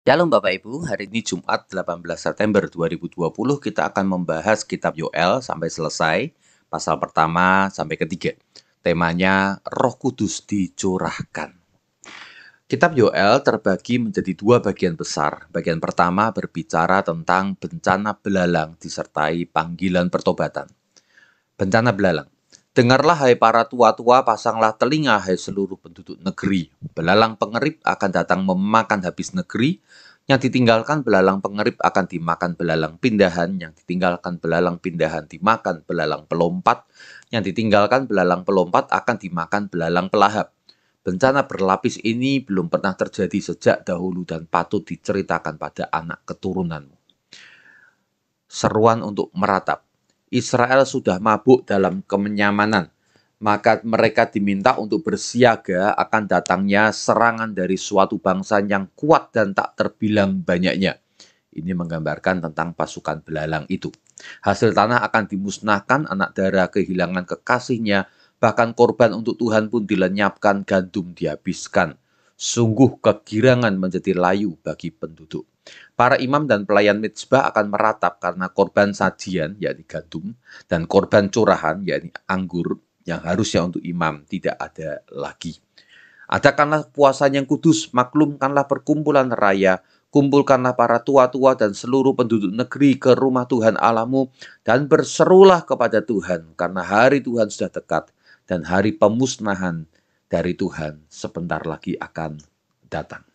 Shalom Bapak Ibu, hari ini Jumat 18 September 2020 kita akan membahas kitab Yoel sampai selesai, pasal pertama sampai ketiga. Temanya Roh Kudus dicurahkan. Kitab Yoel terbagi menjadi dua bagian besar. Bagian pertama berbicara tentang bencana belalang disertai panggilan pertobatan. Bencana belalang. Dengarlah hai para tua-tua, pasanglah telinga hai seluruh penduduk negeri. Belalang pengerip akan datang memakan habis negeri, yang ditinggalkan belalang pengerip akan dimakan belalang pindahan, yang ditinggalkan belalang pindahan dimakan belalang pelompat, yang ditinggalkan belalang pelompat akan dimakan belalang pelahap. Bencana berlapis ini belum pernah terjadi sejak dahulu dan patut diceritakan pada anak keturunanmu. Seruan untuk meratap. Israel sudah mabuk dalam kemenyamanan, maka mereka diminta untuk bersiaga akan datangnya serangan dari suatu bangsa yang kuat dan tak terbilang banyaknya. Ini menggambarkan tentang pasukan belalang itu. Hasil tanah akan dimusnahkan, anak darah kehilangan kekasihnya, bahkan korban untuk Tuhan pun dilenyapkan, gandum dihabiskan. Sungguh kegirangan menjadi layu bagi penduduk para imam dan pelayan mitzbah akan meratap karena korban sajian, yakni gandum, dan korban curahan, yakni anggur, yang harusnya untuk imam tidak ada lagi. Adakanlah puasa yang kudus, maklumkanlah perkumpulan raya, kumpulkanlah para tua-tua dan seluruh penduduk negeri ke rumah Tuhan Alamu, dan berserulah kepada Tuhan, karena hari Tuhan sudah dekat, dan hari pemusnahan dari Tuhan sebentar lagi akan datang.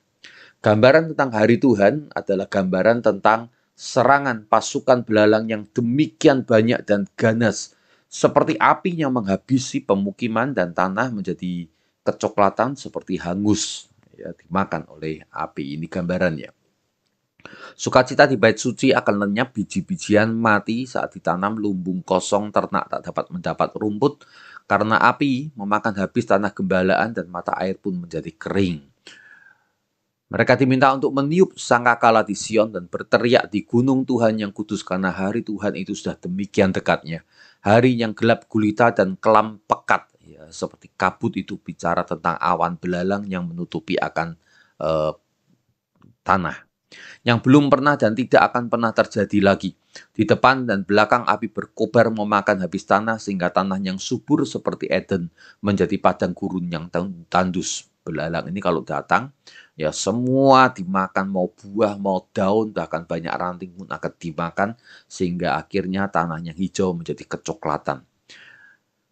Gambaran tentang hari Tuhan adalah gambaran tentang serangan pasukan belalang yang demikian banyak dan ganas, seperti api yang menghabisi pemukiman dan tanah menjadi kecoklatan seperti hangus, ya, dimakan oleh api. Ini gambarannya. Sukacita di bait suci akan lenyap biji-bijian mati saat ditanam lumbung kosong ternak tak dapat mendapat rumput karena api memakan habis tanah gembalaan dan mata air pun menjadi kering. Mereka diminta untuk meniup sangkakala di Sion dan berteriak di gunung Tuhan yang kudus karena hari Tuhan itu sudah demikian dekatnya. Hari yang gelap gulita dan kelam pekat. Ya, seperti kabut itu bicara tentang awan belalang yang menutupi akan eh, tanah. Yang belum pernah dan tidak akan pernah terjadi lagi. Di depan dan belakang api berkobar memakan habis tanah sehingga tanah yang subur seperti Eden menjadi padang gurun yang tandus belalang ini kalau datang ya semua dimakan mau buah mau daun bahkan banyak ranting pun akan dimakan sehingga akhirnya tanahnya hijau menjadi kecoklatan.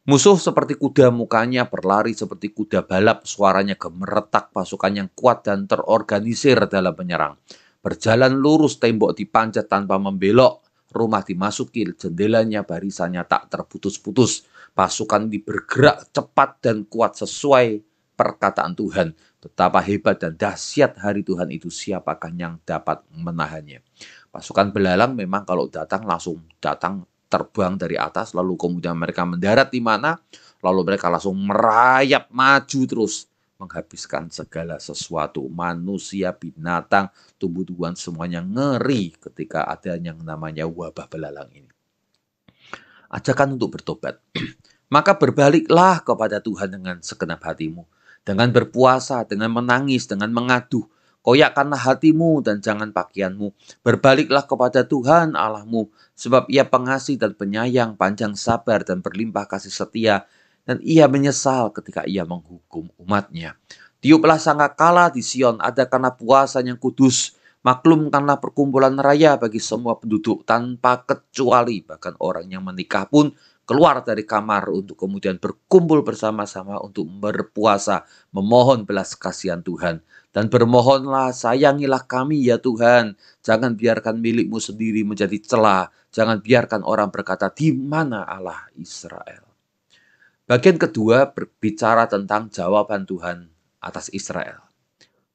Musuh seperti kuda mukanya berlari seperti kuda balap, suaranya gemeretak, pasukan yang kuat dan terorganisir dalam menyerang. Berjalan lurus tembok dipanjat tanpa membelok, rumah dimasuki, jendelanya barisannya tak terputus-putus. Pasukan ini bergerak cepat dan kuat sesuai perkataan Tuhan. Betapa hebat dan dahsyat hari Tuhan itu siapakah yang dapat menahannya. Pasukan belalang memang kalau datang langsung datang terbang dari atas lalu kemudian mereka mendarat di mana lalu mereka langsung merayap maju terus menghabiskan segala sesuatu manusia binatang tumbuh-tumbuhan semuanya ngeri ketika ada yang namanya wabah belalang ini ajakan untuk bertobat maka berbaliklah kepada Tuhan dengan segenap hatimu dengan berpuasa, dengan menangis, dengan mengadu. Koyakkanlah hatimu dan jangan pakaianmu. Berbaliklah kepada Tuhan Allahmu, sebab ia pengasih dan penyayang, panjang sabar dan berlimpah kasih setia, dan ia menyesal ketika ia menghukum umatnya. Tiuplah kalah di Sion, ada karena puasa yang kudus, maklumkanlah perkumpulan raya bagi semua penduduk tanpa kecuali bahkan orang yang menikah pun keluar dari kamar untuk kemudian berkumpul bersama-sama untuk berpuasa, memohon belas kasihan Tuhan. Dan bermohonlah, sayangilah kami ya Tuhan. Jangan biarkan milikmu sendiri menjadi celah. Jangan biarkan orang berkata, di mana Allah Israel. Bagian kedua berbicara tentang jawaban Tuhan atas Israel.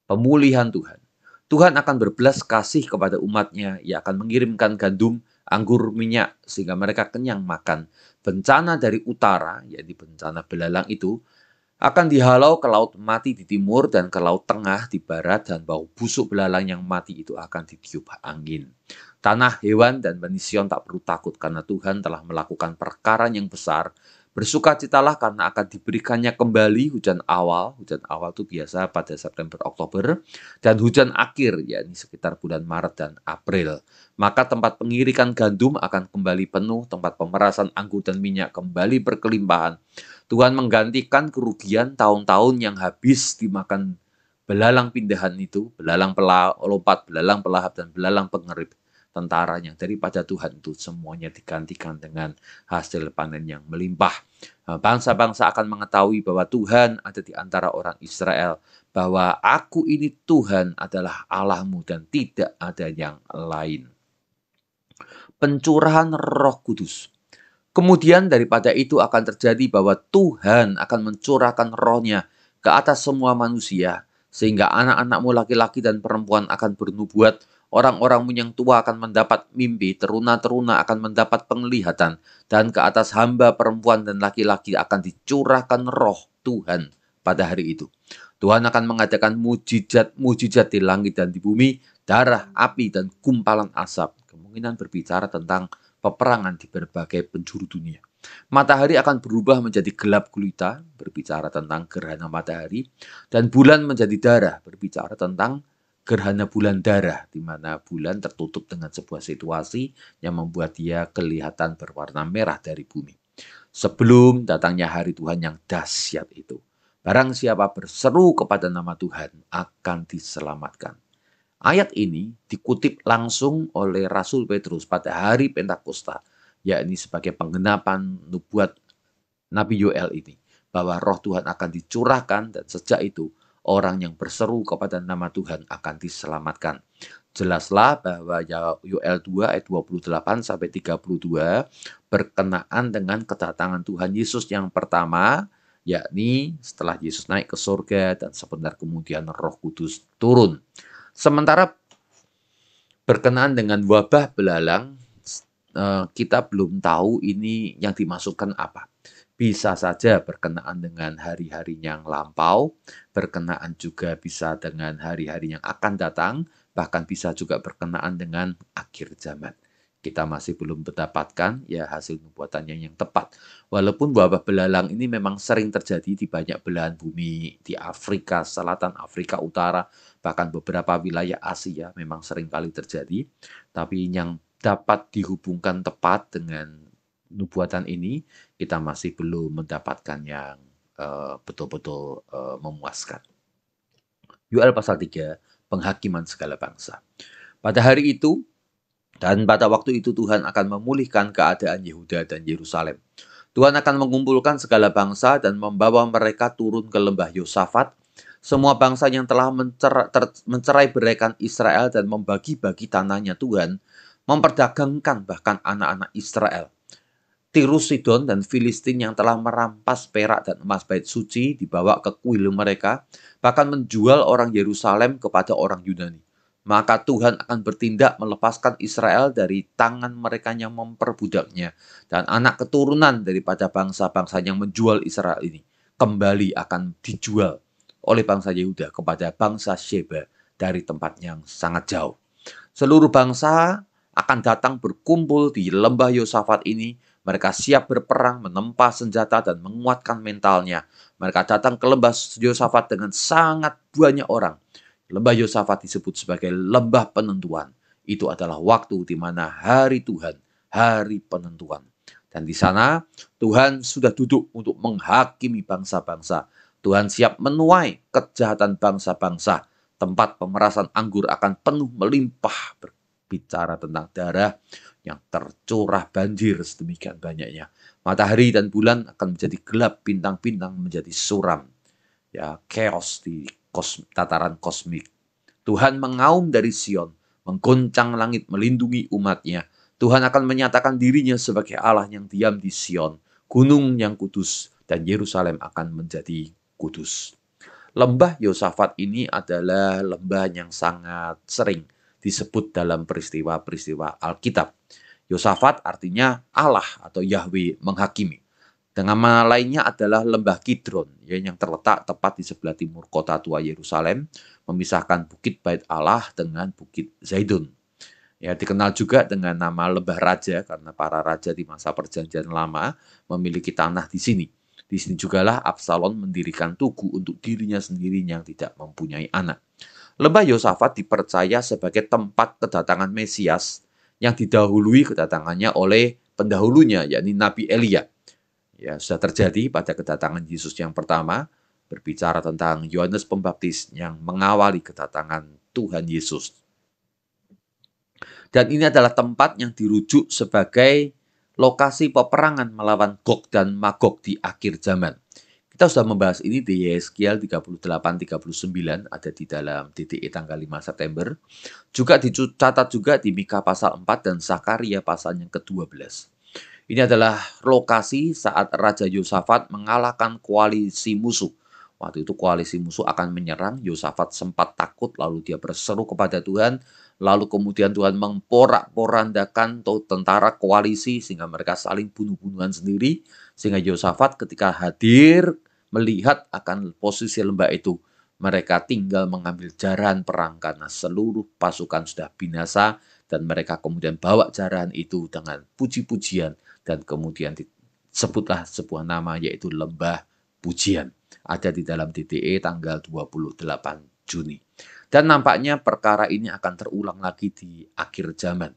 Pemulihan Tuhan. Tuhan akan berbelas kasih kepada umatnya, ia akan mengirimkan gandum anggur minyak sehingga mereka kenyang makan. Bencana dari utara, yaitu bencana belalang itu, akan dihalau ke laut mati di timur dan ke laut tengah di barat dan bau busuk belalang yang mati itu akan ditiup angin. Tanah, hewan, dan Bani tak perlu takut karena Tuhan telah melakukan perkara yang besar Bersukacitalah karena akan diberikannya kembali hujan awal. Hujan awal itu biasa pada September Oktober dan hujan akhir yakni sekitar bulan Maret dan April. Maka tempat pengirikan gandum akan kembali penuh, tempat pemerasan anggur dan minyak kembali berkelimpahan. Tuhan menggantikan kerugian tahun-tahun yang habis dimakan belalang pindahan itu, belalang pelompat, belalang pelahap dan belalang pengerip tentaranya daripada Tuhan itu semuanya digantikan dengan hasil panen yang melimpah. Eh, bangsa-bangsa akan mengetahui bahwa Tuhan ada di antara orang Israel, bahwa aku ini Tuhan adalah Allahmu dan tidak ada yang lain. Pencurahan Roh Kudus Kemudian daripada itu akan terjadi bahwa Tuhan akan mencurahkan rohnya ke atas semua manusia sehingga anak-anakmu laki-laki dan perempuan akan bernubuat, orang-orangmu yang tua akan mendapat mimpi, teruna-teruna akan mendapat penglihatan, dan ke atas hamba perempuan dan laki-laki akan dicurahkan roh Tuhan pada hari itu. Tuhan akan mengadakan mujizat-mujizat di langit dan di bumi, darah, api, dan kumpalan asap. Kemungkinan berbicara tentang peperangan di berbagai penjuru dunia. Matahari akan berubah menjadi gelap gulita, berbicara tentang gerhana matahari, dan bulan menjadi darah, berbicara tentang gerhana bulan darah, di mana bulan tertutup dengan sebuah situasi yang membuat dia kelihatan berwarna merah dari bumi. Sebelum datangnya hari Tuhan yang dahsyat itu, barang siapa berseru kepada nama Tuhan akan diselamatkan. Ayat ini dikutip langsung oleh Rasul Petrus pada hari Pentakosta yakni sebagai penggenapan nubuat Nabi Yoel ini, bahwa roh Tuhan akan dicurahkan dan sejak itu orang yang berseru kepada nama Tuhan akan diselamatkan. Jelaslah bahwa ya-, Yoel 2 ayat 28 sampai 32 berkenaan dengan kedatangan Tuhan Yesus yang pertama, yakni setelah Yesus naik ke surga dan sebentar kemudian Roh Kudus turun. Sementara berkenaan dengan wabah belalang Eh, kita belum tahu ini yang dimasukkan apa. Bisa saja berkenaan dengan hari-hari yang lampau, berkenaan juga bisa dengan hari-hari yang akan datang, bahkan bisa juga berkenaan dengan akhir zaman kita masih belum mendapatkan ya hasil pembuatannya yang tepat. Walaupun wabah belalang ini memang sering terjadi di banyak belahan bumi di Afrika Selatan, Afrika Utara, bahkan beberapa wilayah Asia memang sering kali terjadi. Tapi yang dapat dihubungkan tepat dengan nubuatan ini, kita masih belum mendapatkan yang eh, betul-betul uh, uh, memuaskan. UL pasal 3, penghakiman segala bangsa. Pada hari itu, dan pada waktu itu Tuhan akan memulihkan keadaan Yehuda dan Yerusalem. Tuhan akan mengumpulkan segala bangsa dan membawa mereka turun ke lembah Yosafat, semua bangsa yang telah mencer mencerai beraikan Israel dan membagi-bagi tanahnya Tuhan memperdagangkan bahkan anak-anak Israel. Tirus Sidon dan Filistin yang telah merampas perak dan emas bait suci dibawa ke kuil mereka, bahkan menjual orang Yerusalem kepada orang Yunani. Maka Tuhan akan bertindak melepaskan Israel dari tangan mereka yang memperbudaknya dan anak keturunan daripada bangsa-bangsa yang menjual Israel ini kembali akan dijual oleh bangsa Yehuda kepada bangsa Sheba dari tempat yang sangat jauh. Seluruh bangsa akan datang berkumpul di lembah Yosafat ini. Mereka siap berperang, menempa senjata, dan menguatkan mentalnya. Mereka datang ke lembah Yosafat dengan sangat banyak orang. Lembah Yosafat disebut sebagai lembah penentuan. Itu adalah waktu di mana hari Tuhan, hari penentuan. Dan di sana Tuhan sudah duduk untuk menghakimi bangsa-bangsa. Tuhan siap menuai kejahatan bangsa-bangsa. Tempat pemerasan anggur akan penuh melimpah bicara tentang darah yang tercurah banjir sedemikian banyaknya. Matahari dan bulan akan menjadi gelap, bintang-bintang menjadi suram. Ya, chaos di kos tataran kosmik. Tuhan mengaum dari Sion, mengguncang langit melindungi umatnya. Tuhan akan menyatakan dirinya sebagai Allah yang diam di Sion, gunung yang kudus, dan Yerusalem akan menjadi kudus. Lembah Yosafat ini adalah lembah yang sangat sering disebut dalam peristiwa-peristiwa Alkitab. Yosafat artinya Allah atau Yahweh menghakimi. Dengan nama lainnya adalah Lembah Kidron yang terletak tepat di sebelah timur kota tua Yerusalem, memisahkan Bukit Bait Allah dengan Bukit Zaidun. Ya, dikenal juga dengan nama Lembah Raja karena para raja di masa perjanjian lama memiliki tanah di sini. Di sini jugalah Absalon mendirikan tugu untuk dirinya sendiri yang tidak mempunyai anak. Lembah Yosafat dipercaya sebagai tempat kedatangan Mesias yang didahului kedatangannya oleh pendahulunya, yakni Nabi Elia. Ya, sudah terjadi pada kedatangan Yesus yang pertama, berbicara tentang Yohanes Pembaptis yang mengawali kedatangan Tuhan Yesus. Dan ini adalah tempat yang dirujuk sebagai lokasi peperangan melawan Gog dan Magog di akhir zaman. Kita sudah membahas ini di Yeskiel 38-39 ada di dalam DTE tanggal 5 September. Juga dicatat juga di Mika pasal 4 dan sakaria pasal yang ke-12. Ini adalah lokasi saat Raja Yosafat mengalahkan koalisi musuh. Waktu itu koalisi musuh akan menyerang, Yosafat sempat takut lalu dia berseru kepada Tuhan. Lalu kemudian Tuhan memporak-porandakan tentara koalisi sehingga mereka saling bunuh-bunuhan sendiri. Sehingga Yosafat ketika hadir melihat akan posisi lembah itu. Mereka tinggal mengambil jaran perang karena seluruh pasukan sudah binasa dan mereka kemudian bawa jaran itu dengan puji-pujian dan kemudian disebutlah sebuah nama yaitu lembah pujian. Ada di dalam DTE tanggal 28 Juni. Dan nampaknya perkara ini akan terulang lagi di akhir zaman.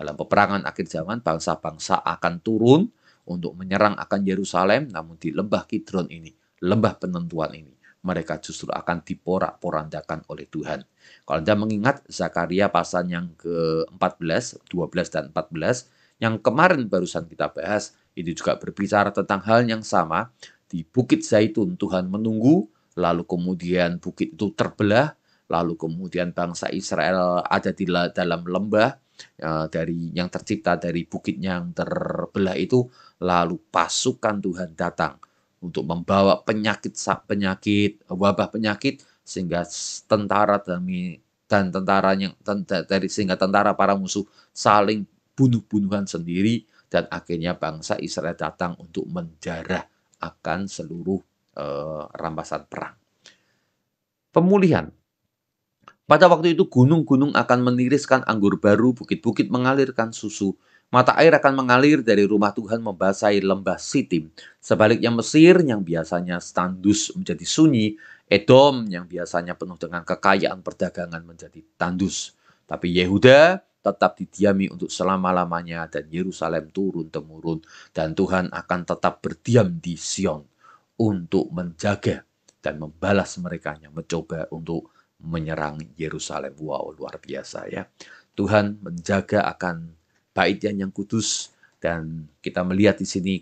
Dalam peperangan akhir zaman bangsa-bangsa akan turun untuk menyerang akan Yerusalem namun di lembah Kidron ini lembah penentuan ini. Mereka justru akan diporak-porandakan oleh Tuhan. Kalau Anda mengingat Zakaria pasal yang ke-14, 12 dan 14 yang kemarin barusan kita bahas, itu juga berbicara tentang hal yang sama. Di Bukit Zaitun Tuhan menunggu, lalu kemudian bukit itu terbelah, lalu kemudian bangsa Israel ada di dalam lembah eh, dari yang tercipta dari bukit yang terbelah itu lalu pasukan Tuhan datang untuk membawa penyakit penyakit wabah penyakit sehingga tentara demi dan tentara yang dari sehingga tentara para musuh saling bunuh-bunuhan sendiri dan akhirnya bangsa Israel datang untuk menjarah akan seluruh e, rampasan perang. Pemulihan pada waktu itu gunung-gunung akan meniriskan anggur baru, bukit-bukit mengalirkan susu, Mata air akan mengalir dari rumah Tuhan membasahi lembah Sitim. Sebaliknya Mesir yang biasanya tandus menjadi sunyi, Edom yang biasanya penuh dengan kekayaan perdagangan menjadi tandus. Tapi Yehuda tetap didiami untuk selama-lamanya dan Yerusalem turun-temurun dan Tuhan akan tetap berdiam di Sion untuk menjaga dan membalas mereka yang mencoba untuk menyerang Yerusalem. Wow, luar biasa ya. Tuhan menjaga akan bait yang, yang kudus dan kita melihat di sini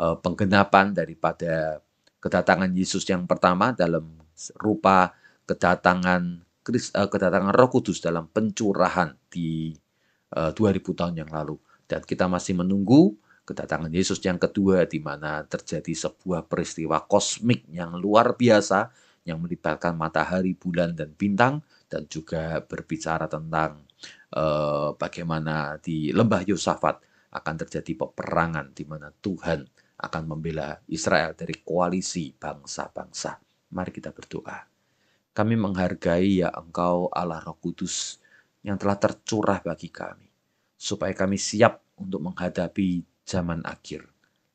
uh, penggenapan daripada kedatangan Yesus yang pertama dalam rupa kedatangan uh, kedatangan Roh Kudus dalam pencurahan di uh, eh, 2000 tahun yang lalu dan kita masih menunggu kedatangan Yesus yang kedua di mana terjadi sebuah peristiwa kosmik yang luar biasa yang melibatkan matahari, bulan dan bintang dan juga berbicara tentang Eh, bagaimana di lembah Yosafat akan terjadi peperangan di mana Tuhan akan membela Israel dari koalisi bangsa-bangsa. Mari kita berdoa. Kami menghargai ya Engkau Allah Roh Kudus yang telah tercurah bagi kami, supaya kami siap untuk menghadapi zaman akhir,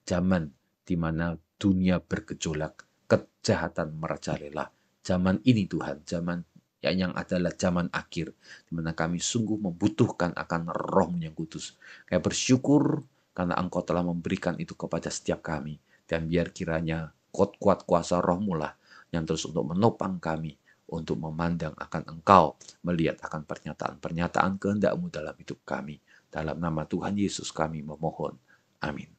zaman di mana dunia bergejolak, kejahatan merajalela. Zaman ini Tuhan, zaman ya yang adalah zaman akhir di mana kami sungguh membutuhkan akan rohmu yang kudus. Kami bersyukur karena engkau telah memberikan itu kepada setiap kami dan biar kiranya kuat kuat kuasa rohmu lah yang terus untuk menopang kami untuk memandang akan engkau, melihat akan pernyataan-pernyataan kehendakmu dalam hidup kami. Dalam nama Tuhan Yesus kami memohon. Amin.